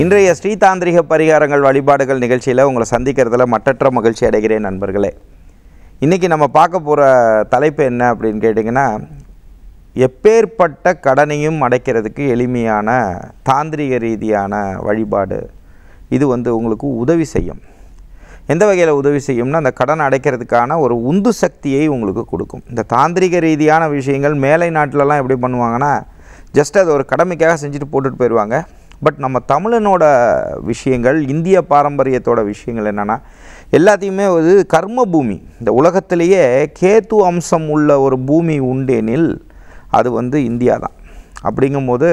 இன்றைய ஸ்ரீதாந்திரிக பரிகாரங்கள் வழிபாடுகள் நிகழ்ச்சியில் உங்களை சந்திக்கிறதுல மற்றற்ற மகிழ்ச்சி அடைகிறேன் நண்பர்களே இன்றைக்கி நம்ம பார்க்க போகிற தலைப்பு என்ன அப்படின்னு கேட்டிங்கன்னா எப்பேற்பட்ட கடனையும் அடைக்கிறதுக்கு எளிமையான தாந்திரிக ரீதியான வழிபாடு இது வந்து உங்களுக்கு உதவி செய்யும் எந்த வகையில் உதவி செய்யும்னா அந்த கடன் அடைக்கிறதுக்கான ஒரு உந்து சக்தியை உங்களுக்கு கொடுக்கும் இந்த தாந்திரிக ரீதியான விஷயங்கள் மேலை நாட்டிலலாம் எப்படி பண்ணுவாங்கன்னா ஜஸ்ட் அது ஒரு கடமைக்காக செஞ்சுட்டு போட்டுட்டு போயிடுவாங்க பட் நம்ம தமிழனோட விஷயங்கள் இந்திய பாரம்பரியத்தோட விஷயங்கள் என்னென்னா எல்லாத்தையுமே ஒரு கர்ம பூமி இந்த உலகத்திலேயே கேத்து அம்சம் உள்ள ஒரு பூமி உண்டேனில் அது வந்து இந்தியா தான் அப்படிங்கும்போது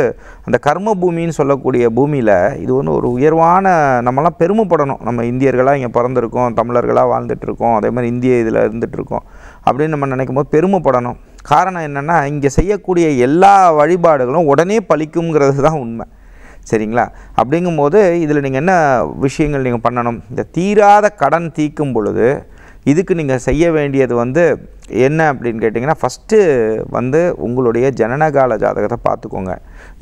அந்த கர்ம பூமின்னு சொல்லக்கூடிய பூமியில் இது வந்து ஒரு உயர்வான நம்மலாம் பெருமைப்படணும் நம்ம இந்தியர்களாக இங்கே பிறந்திருக்கோம் தமிழர்களாக வாழ்ந்துட்டுருக்கோம் அதே மாதிரி இந்திய இதில் இருந்துகிட்ருக்கோம் அப்படின்னு நம்ம நினைக்கும் போது பெருமைப்படணும் காரணம் என்னென்னா இங்கே செய்யக்கூடிய எல்லா வழிபாடுகளும் உடனே பழிக்குங்கிறது தான் உண்மை சரிங்களா அப்படிங்கும்போது இதில் நீங்கள் என்ன விஷயங்கள் நீங்கள் பண்ணணும் இந்த தீராத கடன் தீக்கும் பொழுது இதுக்கு நீங்கள் செய்ய வேண்டியது வந்து என்ன அப்படின்னு கேட்டிங்கன்னா ஃபஸ்ட்டு வந்து உங்களுடைய ஜனனகால ஜாதகத்தை பார்த்துக்கோங்க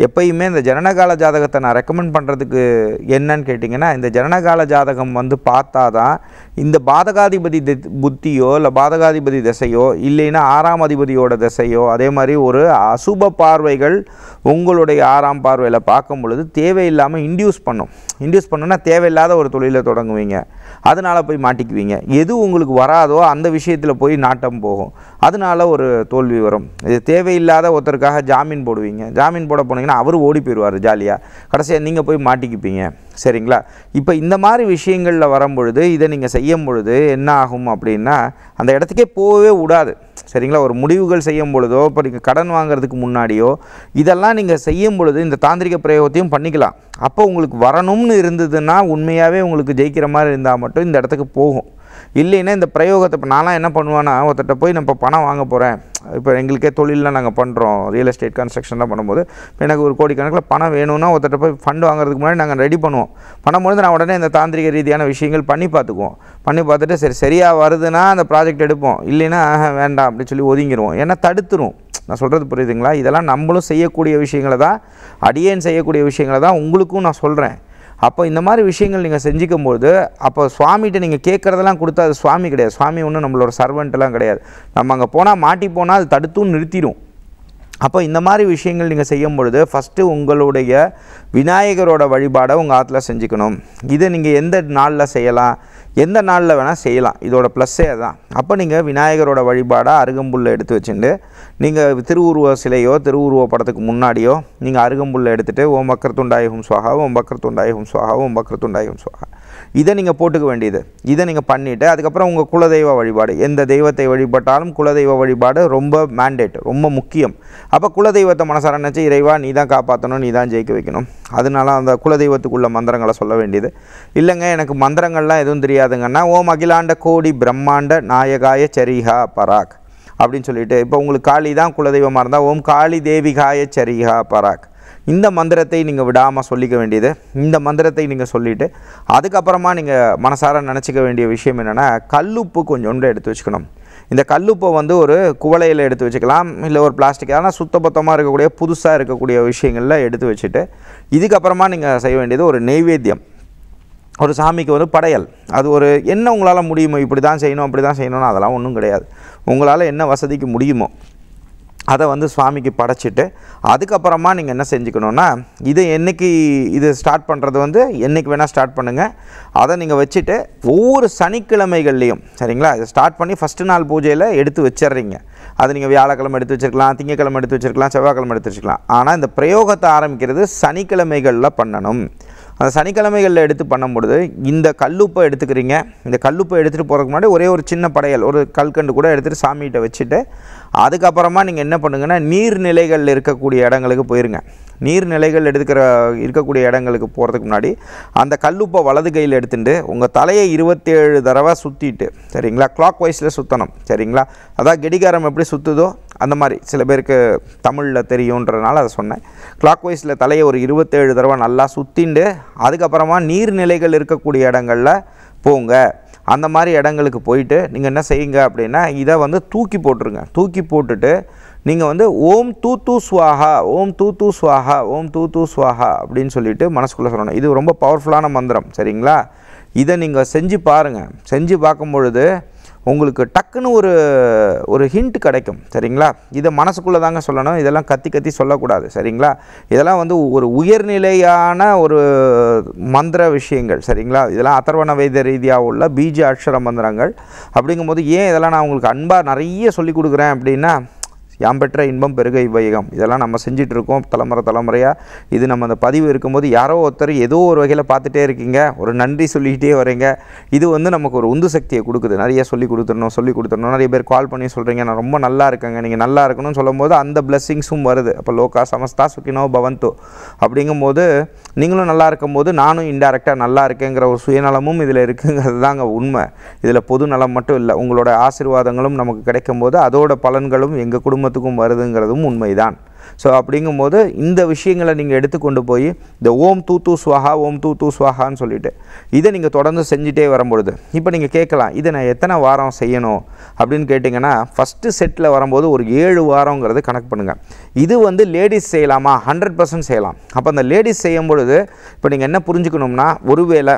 எப்பயுமே இந்த ஜனனகால ஜாதகத்தை நான் ரெக்கமெண்ட் பண்ணுறதுக்கு என்னன்னு கேட்டிங்கன்னா இந்த ஜனனகால ஜாதகம் வந்து பார்த்தா தான் இந்த பாதகாதிபதி புத்தியோ இல்லை பாதகாதிபதி திசையோ இல்லைன்னா ஆறாம் அதிபதியோட திசையோ அதே மாதிரி ஒரு அசுப பார்வைகள் உங்களுடைய ஆறாம் பார்வையில் பார்க்கும் பொழுது தேவையில்லாமல் இன்டியூஸ் பண்ணும் இன்டியூஸ் பண்ணுன்னா தேவையில்லாத ஒரு தொழிலை தொடங்குவீங்க அதனால் போய் மாட்டிக்குவீங்க எது உங்களுக்கு வராதோ அந்த விஷயத்தில் போய் நாட்டம் போகும் போகும் அதனால ஒரு தோல்வி வரும் இது தேவையில்லாத ஒருத்தருக்காக ஜாமீன் போடுவீங்க ஜாமீன் போட போனீங்கன்னா அவர் ஓடி போயிடுவார் ஜாலியாக கடைசியாக நீங்கள் போய் மாட்டிக்கிப்பீங்க சரிங்களா இப்போ இந்த மாதிரி விஷயங்களில் வரும்பொழுது இதை நீங்கள் செய்யும் பொழுது என்ன ஆகும் அப்படின்னா அந்த இடத்துக்கே போகவே விடாது சரிங்களா ஒரு முடிவுகள் செய்யும் பொழுதோ இப்போ நீங்கள் கடன் வாங்குறதுக்கு முன்னாடியோ இதெல்லாம் நீங்கள் செய்யும் பொழுது இந்த தாந்திரிக பிரயோகத்தையும் பண்ணிக்கலாம் அப்போ உங்களுக்கு வரணும்னு இருந்ததுன்னா உண்மையாகவே உங்களுக்கு ஜெயிக்கிற மாதிரி இருந்தால் மட்டும் இந்த இடத்துக்கு போகும் இல்லைன்னா இந்த பிரயோகத்தை இப்போ நான்லாம் என்ன பண்ணுவேன்னா ஒருத்தட்ட போய் நம்ம பணம் வாங்க போகிறேன் இப்போ எங்களுக்கே தொழிலெலாம் நாங்கள் பண்ணுறோம் ரியல் எஸ்டேட் கன்ஸ்ட்ரக்ஷன்லாம் பண்ணும்போது இப்போ எனக்கு ஒரு கோடிக்கணக்கில் பணம் வேணும்னா ஒருத்தட்ட போய் ஃபண்ட் வாங்குறதுக்கு முன்னாடி நாங்கள் ரெடி பண்ணுவோம் பண்ணும்போது நான் உடனே இந்த தாந்திரிக ரீதியான விஷயங்கள் பண்ணி பார்த்துக்குவோம் பண்ணி பார்த்துட்டு சரி சரியாக வருதுன்னா அந்த ப்ராஜெக்ட் எடுப்போம் இல்லைன்னா வேண்டாம் அப்படின்னு சொல்லி ஒதுங்கிடுவோம் ஏன்னா தடுத்துரும் நான் சொல்கிறது புரியுதுங்களா இதெல்லாம் நம்மளும் செய்யக்கூடிய விஷயங்களை தான் அடியேன் செய்யக்கூடிய விஷயங்களை தான் உங்களுக்கும் நான் சொல்கிறேன் அப்போ இந்த மாதிரி விஷயங்கள் நீங்கள் செஞ்சிக்கும்போது அப்போ சுவாமிகிட்ட நீங்கள் கேட்குறதெல்லாம் கொடுத்தா அது சுவாமி கிடையாது சுவாமி ஒன்றும் நம்மளோட சர்வெண்ட்டெல்லாம் கிடையாது நம்ம அங்கே போனால் மாட்டி போனால் அது தடுத்தும் நிறுத்திடும் அப்போ இந்த மாதிரி விஷயங்கள் நீங்கள் செய்யும் பொழுது ஃபஸ்ட்டு உங்களுடைய விநாயகரோட வழிபாடை உங்கள் ஆற்றுல செஞ்சுக்கணும் இதை நீங்கள் எந்த நாளில் செய்யலாம் எந்த நாளில் வேணால் செய்யலாம் இதோட ப்ளஸ்ஸே தான் அப்போ நீங்கள் விநாயகரோட வழிபாடாக அருகம்புல்லை எடுத்து வச்சுட்டு நீங்கள் திருவுருவ சிலையோ திருவுருவ படத்துக்கு முன்னாடியோ நீங்கள் அருகம்புல்லை எடுத்துகிட்டு ஓம் பக்கர் துண்டாயகும் சுவாகா ஓம் பக்கர் துண்டாயகும் சுவாகா ஓம் பக்கர் துண்டாயகும் சுவாகா இதை நீங்கள் போட்டுக்க வேண்டியது இதை நீங்கள் பண்ணிவிட்டு அதுக்கப்புறம் உங்கள் குலதெய்வ வழிபாடு எந்த தெய்வத்தை வழிபட்டாலும் குலதெய்வ வழிபாடு ரொம்ப மேண்டேட் ரொம்ப முக்கியம் அப்போ குலதெய்வத்தை மனசார நினச்சி இறைவா நீ தான் காப்பாற்றணும் நீ தான் ஜெயிக்க வைக்கணும் அதனால அந்த குலதெய்வத்துக்குள்ள மந்திரங்களை சொல்ல வேண்டியது இல்லைங்க எனக்கு மந்திரங்கள்லாம் எதுவும் தெரியாதுங்கன்னா ஓம் அகிலாண்ட கோடி பிரம்மாண்ட நாயகாய சரிஹா பராக் அப்படின்னு சொல்லிட்டு இப்போ உங்களுக்கு காளி தான் குலதெய்வமாக இருந்தால் ஓம் காளி தேவிகாய சரிஹா பராக் இந்த மந்திரத்தை நீங்கள் விடாமல் சொல்லிக்க வேண்டியது இந்த மந்திரத்தை நீங்கள் சொல்லிவிட்டு அதுக்கப்புறமா நீங்கள் மனசார நினச்சிக்க வேண்டிய விஷயம் என்னென்னா கல்லுப்பு கொஞ்சோண்டு எடுத்து வச்சுக்கணும் இந்த கல்லுப்பை வந்து ஒரு குவளையில் எடுத்து வச்சுக்கலாம் இல்லை ஒரு பிளாஸ்டிக் ஆனால் சுத்தபத்தமாக இருக்கக்கூடிய புதுசாக இருக்கக்கூடிய விஷயங்களில் எடுத்து வச்சுட்டு இதுக்கப்புறமா நீங்கள் செய்ய வேண்டியது ஒரு நெய்வேத்தியம் ஒரு சாமிக்கு ஒரு படையல் அது ஒரு என்ன உங்களால் முடியுமோ இப்படி தான் செய்யணும் அப்படி தான் செய்யணும்னு அதெல்லாம் ஒன்றும் கிடையாது உங்களால் என்ன வசதிக்கு முடியுமோ அதை வந்து சுவாமிக்கு படைச்சிட்டு அதுக்கப்புறமா நீங்கள் என்ன செஞ்சுக்கணுன்னா இதை என்றைக்கு இது ஸ்டார்ட் பண்ணுறது வந்து என்றைக்கு வேணால் ஸ்டார்ட் பண்ணுங்கள் அதை நீங்கள் வச்சுட்டு ஒவ்வொரு சனிக்கிழமைகள்லேயும் சரிங்களா இதை ஸ்டார்ட் பண்ணி ஃபஸ்ட்டு நாள் பூஜையில் எடுத்து வச்சிட்றீங்க அது நீங்கள் வியாழக்கிழமை எடுத்து வச்சுருக்கலாம் திங்கக்கிழமை எடுத்து வச்சுருக்கலாம் செவ்வாய்க்கிழமை எடுத்து வச்சுருக்கலாம் ஆனால் இந்த பிரயோகத்தை ஆரம்பிக்கிறது சனிக்கிழமைகளில் பண்ணணும் அந்த சனிக்கிழமைகளில் எடுத்து பண்ணும்பொழுது இந்த கல்லுப்பை எடுத்துக்கிறீங்க இந்த கல்லுப்பை எடுத்துகிட்டு போகிறதுக்கு முன்னாடி ஒரே ஒரு சின்ன படையல் ஒரு கல்கண்டு கூட எடுத்துகிட்டு சாமிகிட்ட வச்சுட்டு அதுக்கப்புறமா நீங்கள் என்ன பண்ணுங்கன்னா நீர்நிலைகளில் இருக்கக்கூடிய இடங்களுக்கு போயிருங்க நீர்நிலைகள் எடுத்துக்கிற இருக்கக்கூடிய இடங்களுக்கு போகிறதுக்கு முன்னாடி அந்த கல்லுப்பை வலது கையில் எடுத்துகிட்டு உங்கள் தலையை இருபத்தேழு தடவை சுற்றிட்டு சரிங்களா கிளாக் வைஸில் சுற்றணும் சரிங்களா அதான் கெடிகாரம் எப்படி சுற்றுதோ அந்த மாதிரி சில பேருக்கு தமிழில் தெரியுன்றதுனால அதை சொன்னேன் கிளாக் வைஸில் தலையை ஒரு இருபத்தேழு தடவை நல்லா சுற்றிண்டு அதுக்கப்புறமா நீர்நிலைகள் இருக்கக்கூடிய இடங்களில் போங்க அந்த மாதிரி இடங்களுக்கு போயிட்டு நீங்கள் என்ன செய்யுங்க அப்படின்னா இதை வந்து தூக்கி போட்டுருங்க தூக்கி போட்டுட்டு நீங்கள் வந்து ஓம் தூ தூ ஸ்வாஹா ஓம் தூ தூ ஸ்வாஹா ஓம் தூ தூ ஸ்வாஹா அப்படின்னு சொல்லிட்டு மனசுக்குள்ளே சொல்லணும் இது ரொம்ப பவர்ஃபுல்லான மந்திரம் சரிங்களா இதை நீங்கள் செஞ்சு பாருங்கள் செஞ்சு பார்க்கும் பொழுது உங்களுக்கு டக்குன்னு ஒரு ஒரு ஹிண்ட் கிடைக்கும் சரிங்களா இதை மனசுக்குள்ளே தாங்க சொல்லணும் இதெல்லாம் கத்தி கத்தி சொல்லக்கூடாது சரிங்களா இதெல்லாம் வந்து ஒரு உயர்நிலையான ஒரு மந்திர விஷயங்கள் சரிங்களா இதெல்லாம் அத்தர்வண வைத ரீதியாக உள்ள பீஜ அக்ஷர மந்திரங்கள் அப்படிங்கும்போது ஏன் இதெல்லாம் நான் உங்களுக்கு அன்பாக நிறைய சொல்லிக் கொடுக்குறேன் அப்படின்னா யாம் பெற்ற இன்பம் பெருக இவ்வையகம் இதெல்லாம் நம்ம இருக்கோம் தலைமுறை தலைமுறையாக இது நம்ம அந்த பதிவு இருக்கும்போது யாரோ ஒருத்தர் ஏதோ ஒரு வகையில் பார்த்துட்டே இருக்கீங்க ஒரு நன்றி சொல்லிக்கிட்டே வரீங்க இது வந்து நமக்கு ஒரு உந்து சக்தியை கொடுக்குது நிறைய சொல்லி கொடுத்துடணும் சொல்லி கொடுத்துடணும் நிறைய பேர் கால் பண்ணி சொல்கிறீங்க நான் ரொம்ப நல்லா இருக்கேங்க நீங்கள் நல்லா இருக்கணும்னு சொல்லும்போது அந்த பிளஸ்ஸிங்ஸும் வருது அப்போ லோகா சமஸ்தா சுக்கினோ பவந்தோ அப்படிங்கும்போது நீங்களும் நல்லா இருக்கும்போது நானும் இன்டெரக்டாக நல்லா இருக்கேங்கிற ஒரு சுயநலமும் இதில் இருக்குங்கிறது தாங்க உண்மை இதில் பொது நலம் மட்டும் இல்லை உங்களோட ஆசீர்வாதங்களும் நமக்கு கிடைக்கும் போது அதோட பலன்களும் எங்கள் குடும்ப குடும்பத்துக்கும் வருதுங்கிறதும் உண்மைதான் ஸோ அப்படிங்கும்போது இந்த விஷயங்களை நீங்கள் எடுத்துக்கொண்டு போய் இந்த ஓம் தூ தூ ஸ்வாஹா ஓம் தூ தூ ஸ்வாஹான்னு சொல்லிட்டு இதை நீங்கள் தொடர்ந்து செஞ்சுட்டே வரும்பொழுது இப்போ நீங்கள் கேட்கலாம் இதை நான் எத்தனை வாரம் செய்யணும் அப்படின்னு கேட்டிங்கன்னா ஃபஸ்ட்டு செட்டில் வரும்போது ஒரு ஏழு வாரங்கிறது கணக்கு பண்ணுங்கள் இது வந்து லேடிஸ் செய்யலாமா ஹண்ட்ரட் பர்சன்ட் செய்யலாம் அப்போ அந்த லேடிஸ் செய்யும் பொழுது இப்போ நீங்கள் என்ன புரிஞ்சுக்கணும்னா ஒருவேளை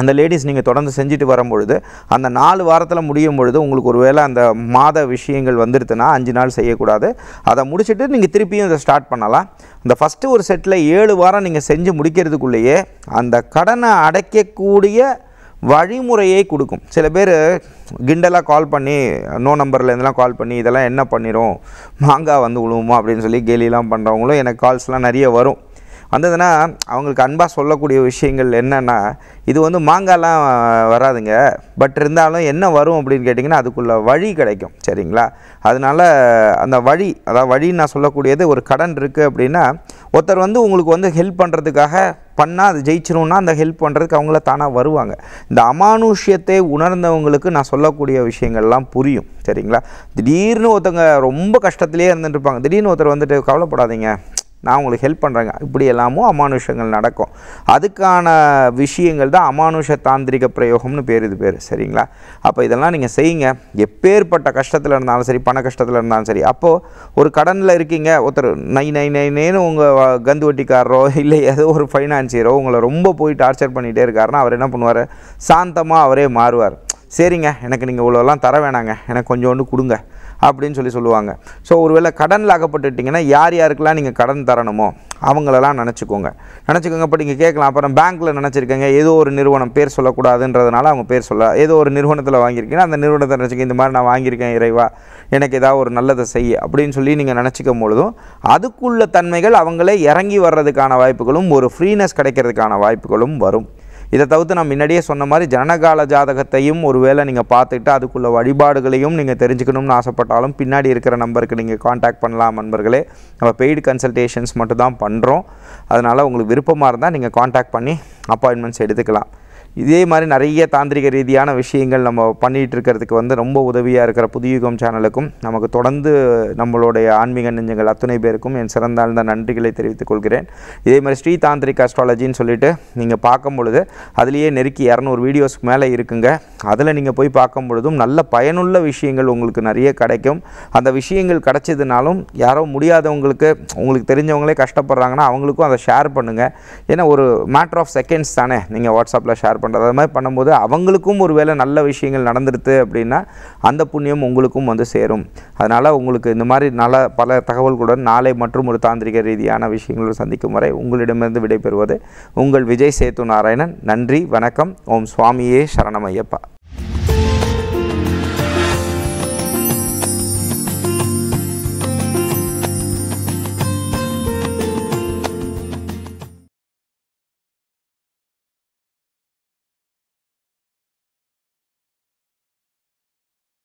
அந்த லேடிஸ் நீங்கள் தொடர்ந்து செஞ்சுட்டு வரும்பொழுது அந்த நாலு வாரத்தில் முடியும் பொழுது உங்களுக்கு ஒரு வேளை அந்த மாத விஷயங்கள் வந்துடுதுன்னா அஞ்சு நாள் செய்யக்கூடாது அதை முடிச்சுட்டு நீங்கள் திருப்பியும் இதை ஸ்டார்ட் பண்ணலாம் இந்த ஃபஸ்ட்டு ஒரு செட்டில் ஏழு வாரம் நீங்கள் செஞ்சு முடிக்கிறதுக்குள்ளேயே அந்த கடனை அடைக்கக்கூடிய வழிமுறையை கொடுக்கும் சில பேர் கிண்டலாக கால் பண்ணி நோ நம்பர்லேருந்துலாம் கால் பண்ணி இதெல்லாம் என்ன பண்ணிடும் மாங்காய் வந்து விழுவுமா அப்படின்னு சொல்லி கேலிலாம் பண்ணுறவங்களும் எனக்கு கால்ஸ்லாம் நிறைய வரும் வந்ததுன்னா அவங்களுக்கு அன்பாக சொல்லக்கூடிய விஷயங்கள் என்னென்னா இது வந்து மாங்காலாம் வராதுங்க பட் இருந்தாலும் என்ன வரும் அப்படின்னு கேட்டிங்கன்னா அதுக்குள்ளே வழி கிடைக்கும் சரிங்களா அதனால் அந்த வழி அதாவது வழின்னு நான் சொல்லக்கூடியது ஒரு கடன் இருக்குது அப்படின்னா ஒருத்தர் வந்து உங்களுக்கு வந்து ஹெல்ப் பண்ணுறதுக்காக பண்ணால் அது ஜெயிச்சிரும்னா அந்த ஹெல்ப் பண்ணுறதுக்கு அவங்கள தானாக வருவாங்க இந்த அமானுஷ்யத்தை உணர்ந்தவங்களுக்கு நான் சொல்லக்கூடிய விஷயங்கள்லாம் புரியும் சரிங்களா திடீர்னு ஒருத்தவங்க ரொம்ப கஷ்டத்துலேயே இருந்துட்டு இருப்பாங்க திடீர்னு ஒருத்தர் வந்துட்டு கவலைப்படாதீங்க நான் உங்களுக்கு ஹெல்ப் பண்ணுறேங்க இப்படி எல்லாமும் அமானுஷங்கள் நடக்கும் அதுக்கான விஷயங்கள் தான் அமானுஷ தாந்திரிக பிரயோகம்னு பேர் இது பேர் சரிங்களா அப்போ இதெல்லாம் நீங்கள் செய்யுங்க எப்பேற்பட்ட கஷ்டத்தில் இருந்தாலும் சரி பண கஷ்டத்தில் இருந்தாலும் சரி அப்போது ஒரு கடனில் இருக்கீங்க ஒருத்தர் நை நை நைனேன்னு உங்கள் கந்து வட்டிக்காரரோ இல்லை ஏதோ ஒரு ஃபைனான்சியரோ உங்களை ரொம்ப போய் டார்ச்சர் பண்ணிகிட்டே இருக்காருன்னா அவர் என்ன பண்ணுவார் சாந்தமாக அவரே மாறுவார் சரிங்க எனக்கு நீங்கள் இவ்வளோலாம் தர வேணாங்க எனக்கு கொஞ்சோண்டு கொடுங்க அப்படின்னு சொல்லி சொல்லுவாங்க ஸோ ஒருவேளை கடனில் அகப்பட்டுட்டிங்கன்னா யார் யாருக்கெல்லாம் நீங்கள் கடன் தரணுமோ அவங்களெல்லாம் நினச்சிக்கோங்க நினச்சிக்கோங்க இப்போ நீங்கள் கேட்கலாம் அப்புறம் பேங்க்கில் நினச்சிருக்கேங்க ஏதோ ஒரு நிறுவனம் பேர் சொல்லக்கூடாதுன்றதுனால அவங்க பேர் சொல்ல ஏதோ ஒரு நிறுவனத்தில் வாங்கியிருக்கீங்கன்னா அந்த நிறுவனத்தை நினச்சிக்க இந்த மாதிரி நான் வாங்கியிருக்கேன் இறைவா எனக்கு ஏதாவது ஒரு நல்லதை செய் அப்படின்னு சொல்லி நீங்கள் நினச்சிக்கும் பொழுதும் அதுக்குள்ள தன்மைகள் அவங்களே இறங்கி வர்றதுக்கான வாய்ப்புகளும் ஒரு ஃப்ரீனஸ் கிடைக்கிறதுக்கான வாய்ப்புகளும் வரும் இதை தவிர்த்து நான் முன்னாடியே சொன்ன மாதிரி ஜனகால ஜாதகத்தையும் ஒரு வேளை நீங்கள் பார்த்துக்கிட்டு அதுக்குள்ள வழிபாடுகளையும் நீங்கள் தெரிஞ்சுக்கணும்னு ஆசைப்பட்டாலும் பின்னாடி இருக்கிற நம்பருக்கு நீங்கள் காண்டாக்ட் பண்ணலாம் நண்பர்களே நம்ம பெய்டு கன்சல்டேஷன்ஸ் மட்டும் தான் பண்ணுறோம் அதனால் உங்களுக்கு விருப்பமாக இருந்தால் நீங்கள் காண்டாக்ட் பண்ணி அப்பாயின்மெண்ட்ஸ் எடுத்துக்கலாம் இதே மாதிரி நிறைய தாந்திரிக ரீதியான விஷயங்கள் நம்ம பண்ணிகிட்டு இருக்கிறதுக்கு வந்து ரொம்ப உதவியாக இருக்கிற புதியுகம் சேனலுக்கும் நமக்கு தொடர்ந்து நம்மளுடைய ஆன்மீக நெஞ்சங்கள் அத்தனை பேருக்கும் என் சிறந்தாழ்ந்த நன்றிகளை தெரிவித்துக் கொள்கிறேன் இதே மாதிரி ஸ்ரீ தாந்திரிக் அஸ்ட்ராலஜின்னு சொல்லிட்டு நீங்கள் பார்க்கும் பொழுது அதுலேயே நெருக்கி இரநூறு வீடியோஸ்க்கு மேலே இருக்குங்க அதில் நீங்கள் போய் பார்க்கும் பொழுதும் நல்ல பயனுள்ள விஷயங்கள் உங்களுக்கு நிறைய கிடைக்கும் அந்த விஷயங்கள் கிடைச்சதுனாலும் யாரோ முடியாதவங்களுக்கு உங்களுக்கு தெரிஞ்சவங்களே கஷ்டப்படுறாங்கன்னா அவங்களுக்கும் அதை ஷேர் பண்ணுங்கள் ஏன்னா ஒரு மேட்ரு ஆஃப் செகண்ட்ஸ் தானே நீங்கள் வாட்ஸ்அப்பில் ஷேர் பண்ணுறது அது மாதிரி பண்ணும்போது அவங்களுக்கும் ஒரு வேளை நல்ல விஷயங்கள் நடந்துருது அப்படின்னா அந்த புண்ணியம் உங்களுக்கும் வந்து சேரும் அதனால் உங்களுக்கு இந்த மாதிரி நல்ல பல தகவல்களுடன் நாளை மற்றும் ஒரு தாந்திரிக ரீதியான விஷயங்களுடன் சந்திக்கும் வரை உங்களிடமிருந்து விடைபெறுவது உங்கள் விஜய் சேத்து நாராயணன் நன்றி வணக்கம் ஓம் சுவாமியே சரணமையப்பா Thank you.